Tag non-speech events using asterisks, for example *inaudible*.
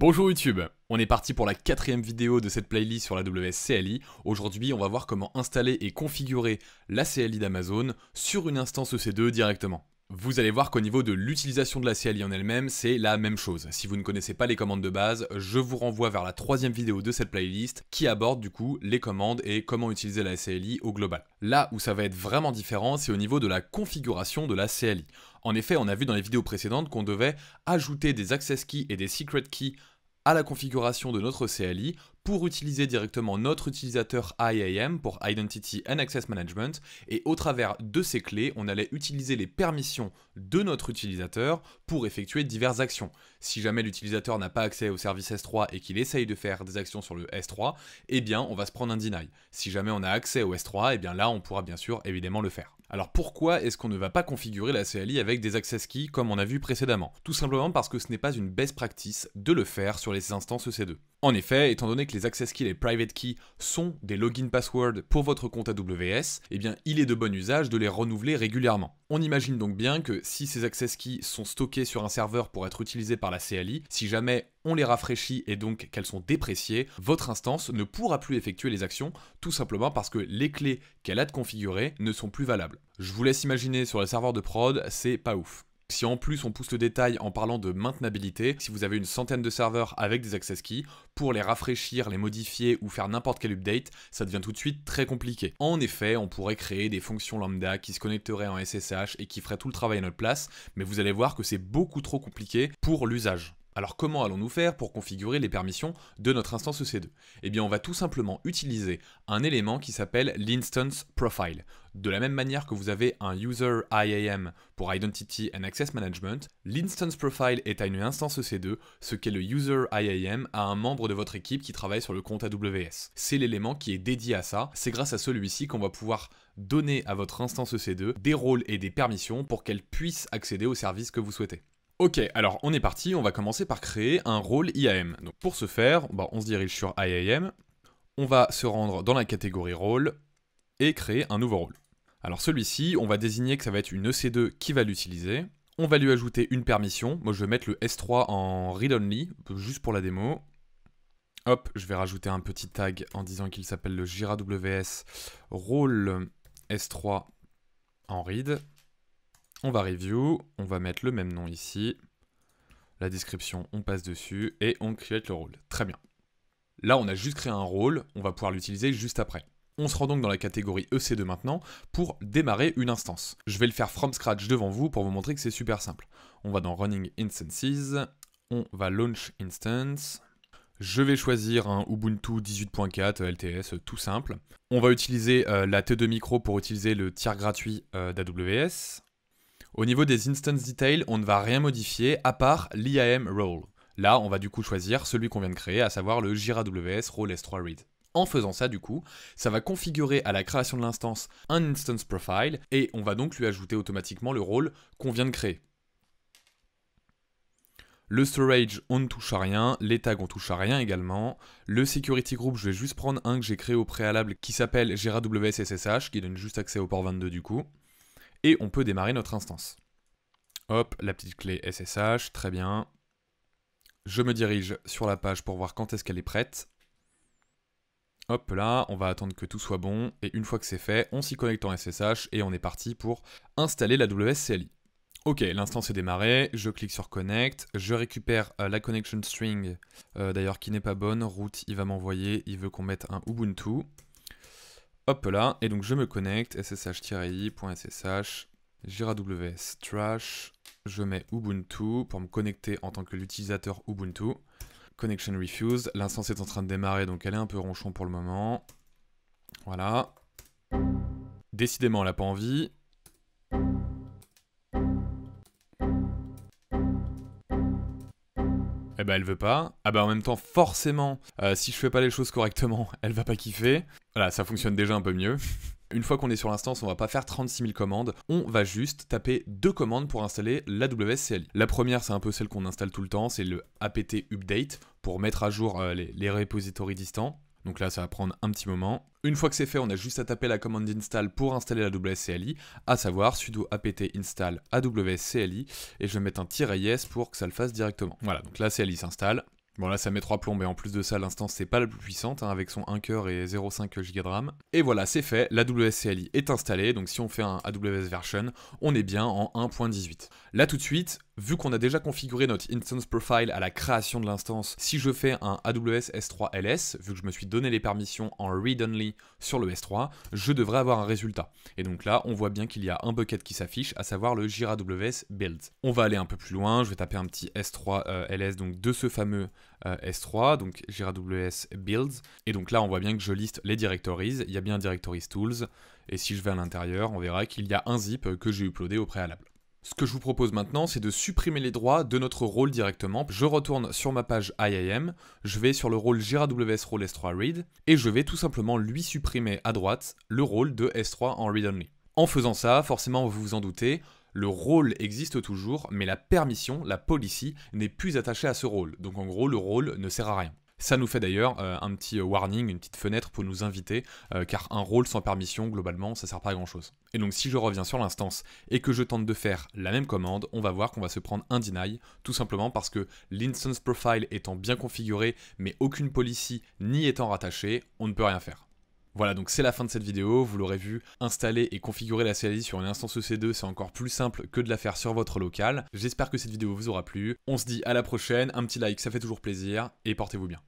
Bonjour YouTube, on est parti pour la quatrième vidéo de cette playlist sur la WS-CLI. Aujourd'hui, on va voir comment installer et configurer la CLI d'Amazon sur une instance EC2 directement. Vous allez voir qu'au niveau de l'utilisation de la CLI en elle-même, c'est la même chose. Si vous ne connaissez pas les commandes de base, je vous renvoie vers la troisième vidéo de cette playlist qui aborde du coup les commandes et comment utiliser la CLI au global. Là où ça va être vraiment différent, c'est au niveau de la configuration de la CLI. En effet, on a vu dans les vidéos précédentes qu'on devait ajouter des access keys et des secret keys à la configuration de notre CLI pour utiliser directement notre utilisateur IAM pour Identity and Access Management et au travers de ces clés, on allait utiliser les permissions de notre utilisateur pour effectuer diverses actions. Si jamais l'utilisateur n'a pas accès au service S3 et qu'il essaye de faire des actions sur le S3, eh bien on va se prendre un deny. Si jamais on a accès au S3, eh bien là on pourra bien sûr évidemment le faire. Alors pourquoi est-ce qu'on ne va pas configurer la CLI avec des access keys comme on a vu précédemment Tout simplement parce que ce n'est pas une best practice de le faire sur les instances EC2. En effet, étant donné que les access keys et les private keys sont des login passwords pour votre compte AWS, eh bien il est de bon usage de les renouveler régulièrement. On imagine donc bien que si ces access keys sont stockés sur un serveur pour être utilisés par la CLI, si jamais on les rafraîchit et donc qu'elles sont dépréciées, votre instance ne pourra plus effectuer les actions, tout simplement parce que les clés qu'elle a de configurer ne sont plus valables. Je vous laisse imaginer sur le serveur de prod, c'est pas ouf. Si en plus on pousse le détail en parlant de maintenabilité, si vous avez une centaine de serveurs avec des access keys, pour les rafraîchir, les modifier ou faire n'importe quel update, ça devient tout de suite très compliqué. En effet, on pourrait créer des fonctions lambda qui se connecteraient en SSH et qui feraient tout le travail à notre place, mais vous allez voir que c'est beaucoup trop compliqué pour l'usage. Alors comment allons-nous faire pour configurer les permissions de notre instance EC2 Eh bien on va tout simplement utiliser un élément qui s'appelle l'instance profile. De la même manière que vous avez un user IAM pour Identity and Access Management, l'instance profile est à une instance EC2, ce qu'est le user IAM à un membre de votre équipe qui travaille sur le compte AWS. C'est l'élément qui est dédié à ça, c'est grâce à celui-ci qu'on va pouvoir donner à votre instance EC2 des rôles et des permissions pour qu'elle puisse accéder aux services que vous souhaitez. Ok, alors on est parti, on va commencer par créer un rôle IAM. pour ce faire, bah, on se dirige sur IAM, on va se rendre dans la catégorie rôle et créer un nouveau rôle. Alors celui-ci, on va désigner que ça va être une EC2 qui va l'utiliser. On va lui ajouter une permission. Moi, je vais mettre le S3 en read-only, juste pour la démo. Hop, je vais rajouter un petit tag en disant qu'il s'appelle le JiraWS rôle S3 en read. On va review, on va mettre le même nom ici. La description, on passe dessus et on crée le rôle. Très bien. Là, on a juste créé un rôle, on va pouvoir l'utiliser juste après. On se rend donc dans la catégorie EC2 maintenant pour démarrer une instance. Je vais le faire from scratch devant vous pour vous montrer que c'est super simple. On va dans Running Instances, on va Launch Instance, je vais choisir un Ubuntu 18.4 LTS tout simple. On va utiliser euh, la T2 Micro pour utiliser le tiers gratuit euh, d'AWS. Au niveau des instance details, on ne va rien modifier à part l'IAM role. Là, on va du coup choisir celui qu'on vient de créer, à savoir le JiraWS role S3 read. En faisant ça, du coup, ça va configurer à la création de l'instance un instance profile et on va donc lui ajouter automatiquement le rôle qu'on vient de créer. Le storage, on ne touche à rien. Les tags, on touche à rien également. Le security group, je vais juste prendre un que j'ai créé au préalable qui s'appelle WS SSH, qui donne juste accès au port 22 du coup et on peut démarrer notre instance. Hop, la petite clé SSH, très bien. Je me dirige sur la page pour voir quand est-ce qu'elle est prête. Hop là, on va attendre que tout soit bon, et une fois que c'est fait, on s'y connecte en SSH et on est parti pour installer la WSCLI. Ok, l'instance est démarrée, je clique sur Connect, je récupère euh, la connection string, euh, d'ailleurs qui n'est pas bonne, root il va m'envoyer, il veut qu'on mette un Ubuntu, Hop là, et donc je me connecte, ssh-i.ssh, jiraws trash, je mets Ubuntu pour me connecter en tant que l'utilisateur Ubuntu. Connection refused, l'instance est en train de démarrer donc elle est un peu ronchon pour le moment. Voilà. Décidément, elle n'a pas envie. Eh ben, elle veut pas. Ah bah en même temps, forcément, euh, si je fais pas les choses correctement, *laughs* elle va pas kiffer. Voilà, ça fonctionne déjà un peu mieux. *laughs* Une fois qu'on est sur l'instance, on va pas faire 36 000 commandes, on va juste taper deux commandes pour installer l'AWS La première, c'est un peu celle qu'on installe tout le temps, c'est le apt update pour mettre à jour euh, les, les repositories distants. Donc là, ça va prendre un petit moment. Une fois que c'est fait, on a juste à taper la commande install pour installer la WSCLI, à savoir sudo apt install aws-cli, et je vais mettre un -yes pour que ça le fasse directement. Voilà, donc la CLI s'installe, Bon là ça met trois plombes et en plus de ça l'instance c'est pas la plus puissante hein, avec son 1 cœur et 0,5 Go de RAM. Et voilà c'est fait, la CLI est installée, donc si on fait un AWS version, on est bien en 1.18. Là tout de suite, vu qu'on a déjà configuré notre instance profile à la création de l'instance, si je fais un AWS S3 LS, vu que je me suis donné les permissions en read-only sur le S3, je devrais avoir un résultat. Et donc là on voit bien qu'il y a un bucket qui s'affiche, à savoir le WS build. On va aller un peu plus loin, je vais taper un petit S3 euh, LS donc de ce fameux euh, S3, donc JiraWS Builds. Et donc là, on voit bien que je liste les directories. Il y a bien Directories Tools. Et si je vais à l'intérieur, on verra qu'il y a un zip que j'ai uploadé au préalable. Ce que je vous propose maintenant, c'est de supprimer les droits de notre rôle directement. Je retourne sur ma page IAM, je vais sur le rôle JiraWS Role S3 Read, et je vais tout simplement lui supprimer à droite le rôle de S3 en Read Only. En faisant ça, forcément, vous vous en doutez, le rôle existe toujours, mais la permission, la policy, n'est plus attachée à ce rôle. Donc en gros, le rôle ne sert à rien. Ça nous fait d'ailleurs euh, un petit euh, warning, une petite fenêtre pour nous inviter, euh, car un rôle sans permission, globalement, ça sert pas à grand chose. Et donc si je reviens sur l'instance et que je tente de faire la même commande, on va voir qu'on va se prendre un deny, tout simplement parce que l'instance profile étant bien configuré, mais aucune policy n'y étant rattachée, on ne peut rien faire. Voilà, donc c'est la fin de cette vidéo. Vous l'aurez vu, installer et configurer la CLI sur une instance EC2, c'est encore plus simple que de la faire sur votre local. J'espère que cette vidéo vous aura plu. On se dit à la prochaine. Un petit like, ça fait toujours plaisir. Et portez-vous bien.